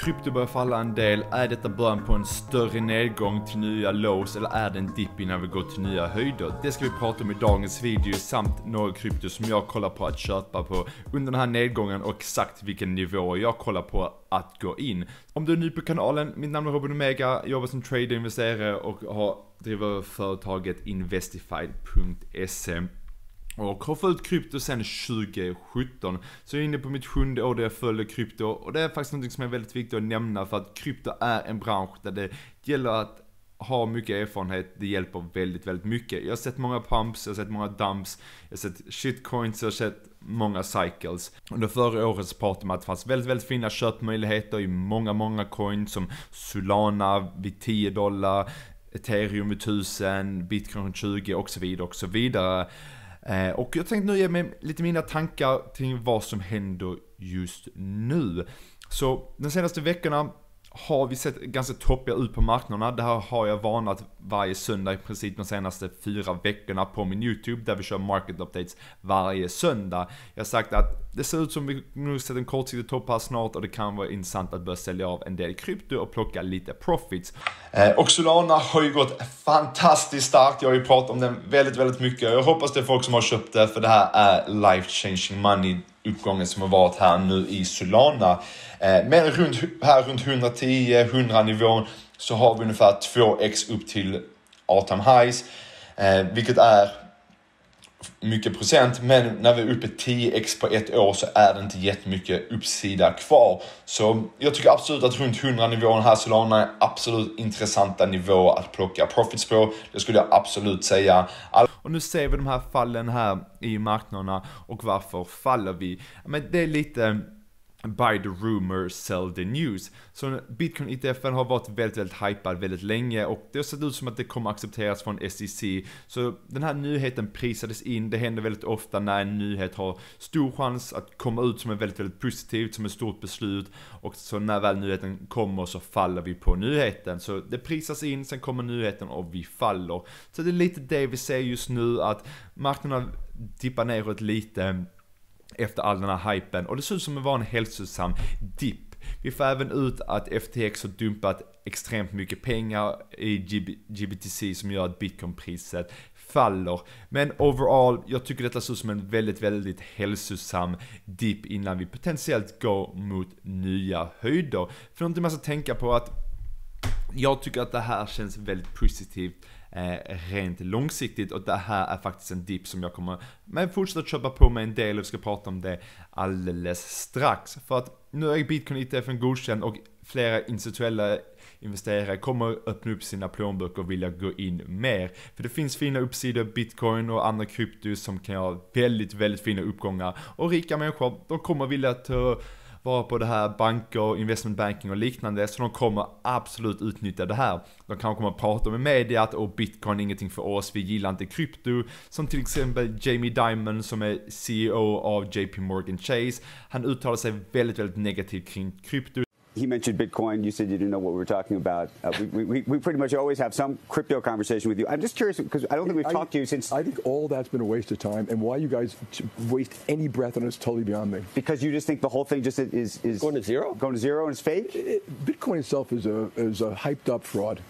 krypto börjar falla en del, är detta början på en större nedgång till nya lows eller är det en dipp innan vi går till nya höjder? Det ska vi prata om i dagens video samt några krypto som jag kollar på att köpa på under den här nedgången och exakt vilken nivå jag kollar på att gå in. Om du är ny på kanalen, mitt namn är Robin Omega, jobbar som trader, investerare och har driver företaget Investified.se och har följt krypto sedan 2017. Så jag är inne på mitt sjunde år där jag följer krypto och det är faktiskt något som är väldigt viktigt att nämna för att krypto är en bransch där det gäller att ha mycket erfarenhet, det hjälper väldigt, väldigt mycket. Jag har sett många pumps, jag har sett många dumps, jag har sett shitcoins, jag har sett många cycles. Under förra året så pratade man att det fanns väldigt, väldigt fina köpmöjligheter i många, många coins som Solana vid 10 dollar, Ethereum vid 1000, Bitcoin 20 och så vidare och så vidare. Eh, och jag tänkte nu ge mig lite mina tankar kring vad som händer just nu. Så de senaste veckorna har vi sett ganska toppiga ut på marknaderna. Det här har jag varnat varje söndag i princip de senaste fyra veckorna på min YouTube där vi kör market updates varje söndag. Jag har sagt att det ser ut som vi nu sett en kortsiktig topp här snart och det kan vara intressant att börja sälja av en del krypto och plocka lite profits. Eh, och Solana har ju gått fantastiskt starkt. Jag har ju pratat om den väldigt, väldigt mycket. Jag hoppas det är folk som har köpt det för det här är life changing money uppgången som har varit här nu i Solana. Eh, men runt, här runt 110-100 nivån så har vi ungefär 2x upp till Atam Highs, eh, vilket är mycket procent, men när vi är uppe 10x på ett år så är det inte jättemycket uppsida kvar. Så jag tycker absolut att runt 100 nivån här Solana är absolut intressanta nivåer att plocka profits på. Det skulle jag absolut säga. All och nu ser vi de här fallen här i marknaderna och varför faller vi? Men det är lite Buy the rumor, sell the news. Så Bitcoin-ETFen har varit väldigt, väldigt hypad väldigt länge och det har sett ut som att det kommer accepteras från SEC. Så den här nyheten prisades in. Det händer väldigt ofta när en nyhet har stor chans att komma ut som en väldigt, väldigt positivt, som ett stort beslut. Och så när väl nyheten kommer så faller vi på nyheten. Så det prisas in, sen kommer nyheten och vi faller. Så det är lite det vi ser just nu att marknaden dippar neråt lite efter all den här hypen och det ser ut som att vara en hälsosam dipp vi får även ut att FTX har dumpat extremt mycket pengar i GBTC som gör att bitcoinpriset faller. Men overall, jag tycker detta ser ut som en väldigt, väldigt hälsosam dipp innan vi potentiellt går mot nya höjder. För någonting man ska tänka på att jag tycker att det här känns väldigt positivt Eh, rent långsiktigt och det här är faktiskt en dipp som jag kommer men fortsätta köpa på mig en del och vi ska prata om det alldeles strax. För att nu är bitcoin ETFen godkänd och flera institutionella investerare kommer öppna upp sina plånböcker och vilja gå in mer. För det finns fina uppsidor, bitcoin och andra kryptos som kan ha väldigt, väldigt fina uppgångar och rika människor, de kommer vilja ta vara på det här banker, investment banking och liknande. Så de kommer absolut utnyttja det här. De kanske kommer prata med media att oh, bitcoin är ingenting för oss, vi gillar inte krypto. Som till exempel Jamie Dimon som är CEO av JP Morgan Chase. Han uttalar sig väldigt, väldigt negativt kring krypto. he mentioned Bitcoin. You said you didn't know what we were talking about. Uh, we, we, we, pretty much always have some crypto conversation with you. I'm just curious because I don't think we've I, talked to you since. I think all that's been a waste of time, and why you guys waste any breath on it is totally beyond me. Because you just think the whole thing just is, is going to zero, going to zero, and it's fake. Bitcoin itself is a is a hyped up fraud.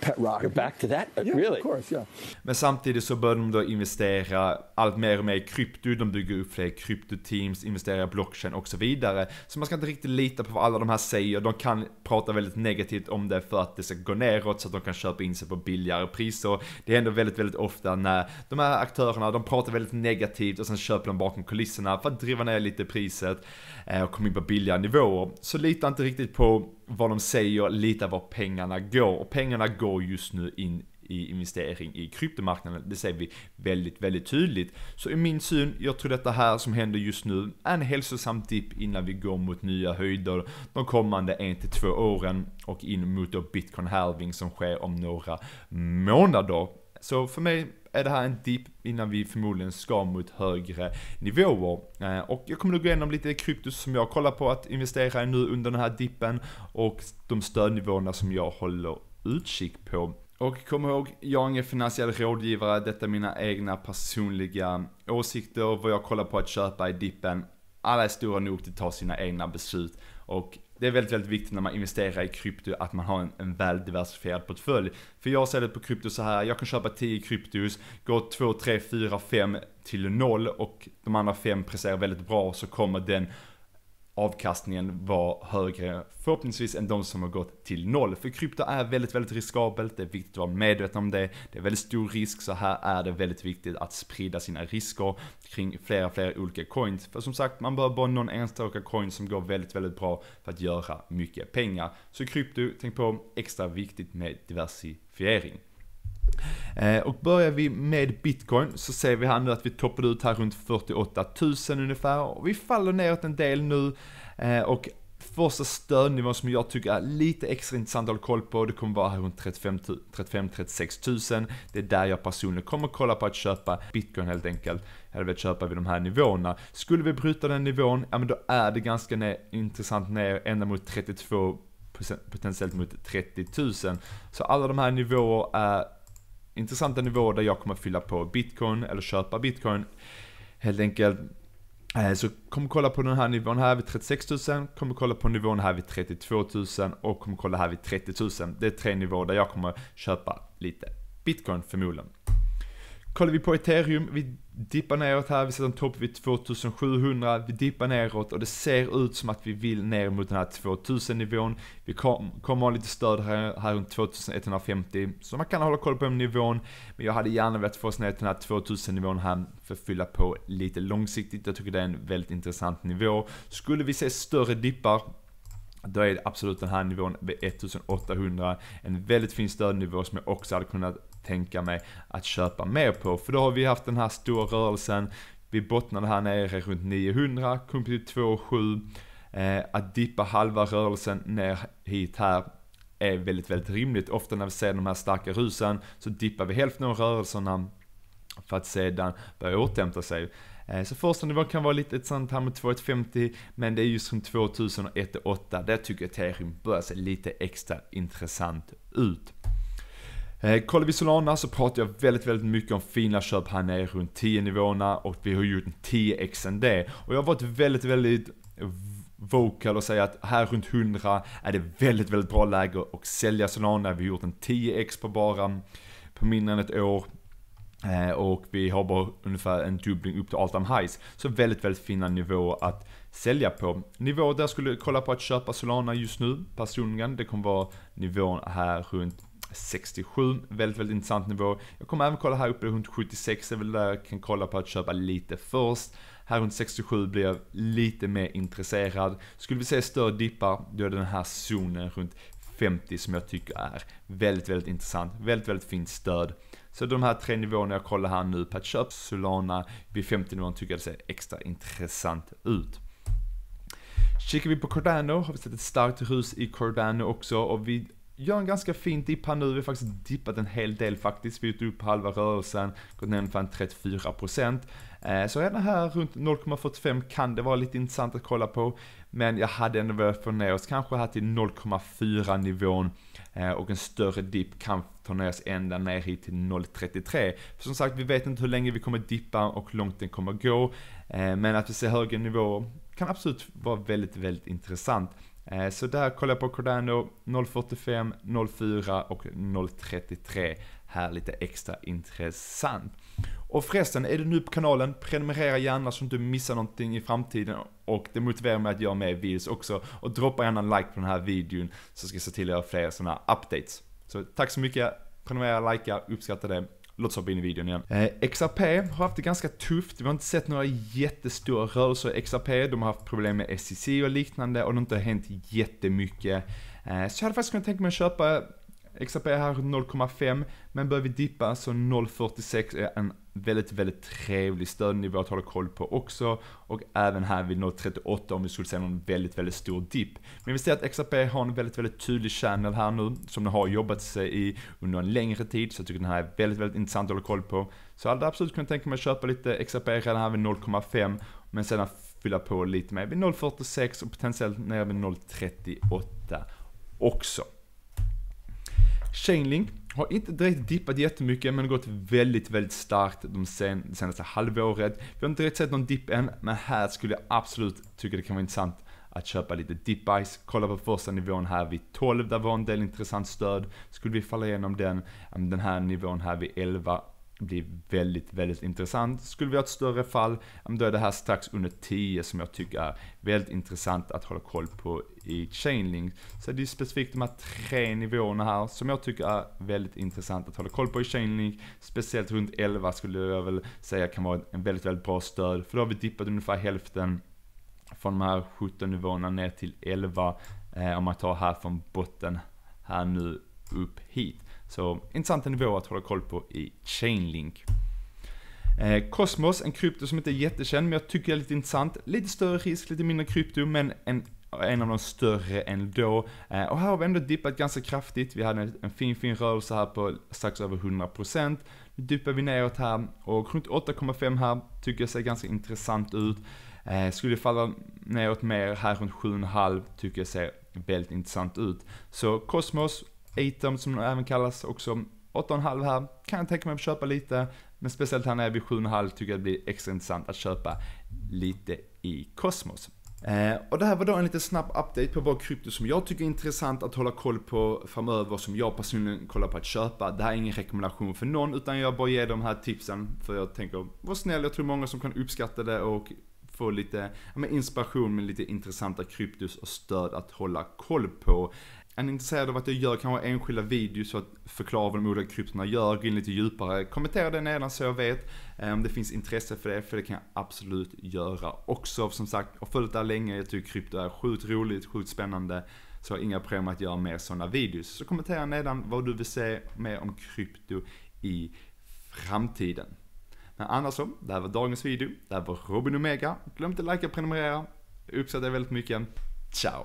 pet rock. Men samtidigt så börjar de då investera allt mer och mer i krypto, de bygger upp fler kryptoteams, investerar i blockchain och så vidare. Så man ska inte riktigt lita på vad alla de här säger, de kan prata väldigt negativt om det för att det ska gå neråt så att de kan köpa in sig på billigare priser. Det händer väldigt, väldigt ofta när de här aktörerna, de pratar väldigt negativt och sen köper de bakom kulisserna för att driva ner lite priset eh, och komma in på billigare nivåer. Så lita inte riktigt på vad de säger, lita var pengarna går. Och pengarna går just nu in i investering i kryptomarknaden. Det ser vi väldigt, väldigt tydligt. Så i min syn, jag tror detta här som händer just nu är en hälsosam dipp innan vi går mot nya höjder de kommande 1-2 åren och in mot då bitcoin halving som sker om några månader. Så för mig är det här en dipp innan vi förmodligen ska mot högre nivåer. Eh, och jag kommer nu gå igenom lite kryptos som jag kollar på att investera i nu under den här dippen och de stödnivåerna som jag håller utkik på. Och kom ihåg, jag är ingen finansiell rådgivare, detta är mina egna personliga åsikter, vad jag kollar på att köpa i dippen alla är stora nog till att ta sina egna beslut. Och det är väldigt, väldigt viktigt när man investerar i krypto att man har en, en väl diversifierad portfölj. För jag ser det på krypto så här, jag kan köpa 10 kryptos, gå 2, 3, 4, 5 till 0 och de andra 5 presterar väldigt bra så kommer den avkastningen var högre förhoppningsvis än de som har gått till noll. För krypto är väldigt, väldigt riskabelt. Det är viktigt att vara medveten om det. Det är väldigt stor risk, så här är det väldigt viktigt att sprida sina risker kring flera, flera olika coins. För som sagt, man behöver bara någon enstaka coin som går väldigt, väldigt bra för att göra mycket pengar. Så krypto, tänk på extra viktigt med diversifiering. Och börjar vi med bitcoin så ser vi här nu att vi toppade ut här runt 48 000 ungefär och vi faller neråt en del nu och första stödnivån som jag tycker är lite extra intressant att hålla koll på, det kommer vara här runt 35-36 000. Det är där jag personligen kommer kolla på att köpa bitcoin helt enkelt. Jag hade velat köpa vid de här nivåerna. Skulle vi bryta den nivån, ja men då är det ganska ner, intressant ner ända mot 32 potentiellt mot 30 000. Så alla de här nivåerna är intressanta nivåer där jag kommer fylla på bitcoin eller köpa bitcoin. Helt enkelt. Eh, så kommer kolla på den här nivån här vid 36 000, kommer kolla på nivån här vid 32 000 och kommer kolla här vid 30 000. Det är tre nivåer där jag kommer köpa lite bitcoin förmodligen kollar vi på ethereum, vi dippar neråt här, vi sätter en topp vid 2700, vi dippar neråt och det ser ut som att vi vill ner mot den här 2000 nivån. Vi kommer kom ha lite stöd här, här runt 2150, så man kan hålla koll på den nivån. Men jag hade gärna velat få oss ner till den här 2000 nivån här för att fylla på lite långsiktigt. Jag tycker det är en väldigt intressant nivå. Skulle vi se större dippar, då är det absolut den här nivån vid 1800. En väldigt fin stödnivå som jag också hade kunnat tänka mig att köpa mer på. För då har vi haft den här stora rörelsen, vi bottnade här nere runt 900, kom till 2,7. Eh, att dippa halva rörelsen ner hit här är väldigt, väldigt rimligt. Ofta när vi ser de här starka rusen så dippar vi hälften av rörelserna för att sedan börja återhämta sig. Eh, så första nivån kan vara lite ett sånt här med 2150, men det är just runt 2001 och 8, där tycker jag ethereum börjar se lite extra intressant ut. Eh, kollar vi Solana så pratar jag väldigt, väldigt mycket om fina köp här nere runt 10 nivåerna och vi har gjort en 10 XND. Och jag har varit väldigt, väldigt vocal och säga att här runt 100 är det väldigt, väldigt bra läge att sälja Solana. Vi har gjort en 10x på bara på mindre än ett år. Eh, och vi har bara ungefär en dubbling upp till all time highs. Så väldigt, väldigt fina nivåer att sälja på. Nivåer där jag skulle kolla på att köpa Solana just nu personligen, det kommer vara nivån här runt 67. Väldigt, väldigt intressant nivå. Jag kommer även kolla här uppe runt 76, det är väl där jag kan kolla på att köpa lite först. Här runt 67 blir jag lite mer intresserad. Skulle vi se större dippar, då är det den här zonen runt 50 som jag tycker är väldigt, väldigt intressant. Väldigt, väldigt fint stöd. Så de här tre nivåerna jag kollar här nu, på att köpa Solana, vid 50 nivån tycker jag det ser extra intressant ut. Kikar vi på Cardano har vi sett ett starkt rus i Cardano också och vi gör en ganska fin dipp här nu. Vi har faktiskt dippat en hel del faktiskt. Vi har upp halva rörelsen, gått ner ungefär 34%. Eh, så redan här runt 0,45 kan det vara lite intressant att kolla på. Men jag hade ändå velat få ner oss kanske här till 0,4 nivån eh, och en större dipp kan ta ner oss ända ner hit till 0,33. För som sagt, vi vet inte hur länge vi kommer dippa och hur långt den kommer gå. Eh, men att vi ser högre nivåer kan absolut vara väldigt, väldigt intressant. Eh, så där kollar jag på Cardano 045, 04 och 033. Här lite extra intressant. Och förresten, är du ny på kanalen, prenumerera gärna så att du inte missar någonting i framtiden. Och det motiverar mig att göra mer videos också. Och droppa gärna en like på den här videon så ska jag se till att göra fler sådana här updates. Så tack så mycket, prenumerera, likea, uppskatta det låt oss hoppa in i videon igen. Eh, XRP har haft det ganska tufft. Vi har inte sett några jättestora rörelser i XRP. De har haft problem med SEC och liknande och det har inte hänt jättemycket. Eh, så jag hade faktiskt kunnat tänka mig att köpa XRP här 0,5 men börjar vi dippa så 0,46 är en väldigt, väldigt trevlig stödnivå att hålla koll på också. Och även här vid 0,38 om vi skulle se någon väldigt, väldigt stor dipp. Men vi ser att XRP har en väldigt, väldigt tydlig channel här nu som den har jobbat sig i under en längre tid. Så jag tycker den här är väldigt, väldigt intressant att hålla koll på. Så jag hade absolut kunnat tänka mig att köpa lite XRP redan här vid 0,5 men sedan fylla på lite mer vid 0,46 och potentiellt ner vid 0,38 också. Chainlink har inte direkt dippat jättemycket men gått väldigt, väldigt starkt de sen, det senaste halvåret. Vi har inte direkt sett någon dipp än, men här skulle jag absolut tycka det kan vara intressant att köpa lite dipbuys. Kolla på första nivån här vid 12, där var en del intressant stöd. Skulle vi falla igenom den, mm, den här nivån här vid 11 blir väldigt, väldigt intressant. Skulle vi ha ett större fall, då är det här strax under 10 som jag tycker är väldigt intressant att hålla koll på i Chainlink. Så det är specifikt de här tre nivåerna här som jag tycker är väldigt intressant att hålla koll på i Chainlink. Speciellt runt 11 skulle jag väl säga kan vara en väldigt, väldigt bra stöd. För då har vi dippat ungefär hälften från de här 17 nivåerna ner till 11. Eh, om man tar här från botten här nu upp hit. Så intressant nivå att hålla koll på i Chainlink. Eh, Cosmos, en krypto som inte är jättekänd, men jag tycker är lite intressant. Lite större risk, lite mindre krypto, men en, en av de större ändå. Eh, och här har vi ändå dippat ganska kraftigt. Vi hade en, en fin, fin rörelse här på strax över 100%. Nu dippar vi neråt här och runt 8,5 här tycker jag ser ganska intressant ut. Eh, skulle falla neråt mer här runt 7,5 tycker jag ser väldigt intressant ut. Så Cosmos, Atom som även kallas också 8,5 här. Kan jag tänka mig att köpa lite. Men speciellt här nere vid 7,5 tycker jag det blir extra intressant att köpa lite i Cosmos. Eh, och det här var då en liten snabb update på vår krypto som jag tycker är intressant att hålla koll på framöver som jag personligen kollar på att köpa. Det här är ingen rekommendation för någon utan jag bara ger de här tipsen för jag tänker vara snäll, jag tror många som kan uppskatta det och få lite inspiration med lite intressanta kryptos och stöd att hålla koll på är ni intresserade av att jag gör kanske enskilda videos för att förklara vad de olika kryptorna gör, gå in lite djupare, kommentera det nedan så jag vet om ehm, det finns intresse för det, för det kan jag absolut göra också. Som sagt, jag har följt det här länge, jag tycker krypto är sjukt roligt, sjukt spännande. Så jag har inga problem att göra mer sådana videos. Så kommentera nedan vad du vill se mer om krypto i framtiden. Men annars så, det här var dagens video, det här var Robin Omega. Glöm inte att likea och prenumerera, uppskattar väldigt mycket. Ciao!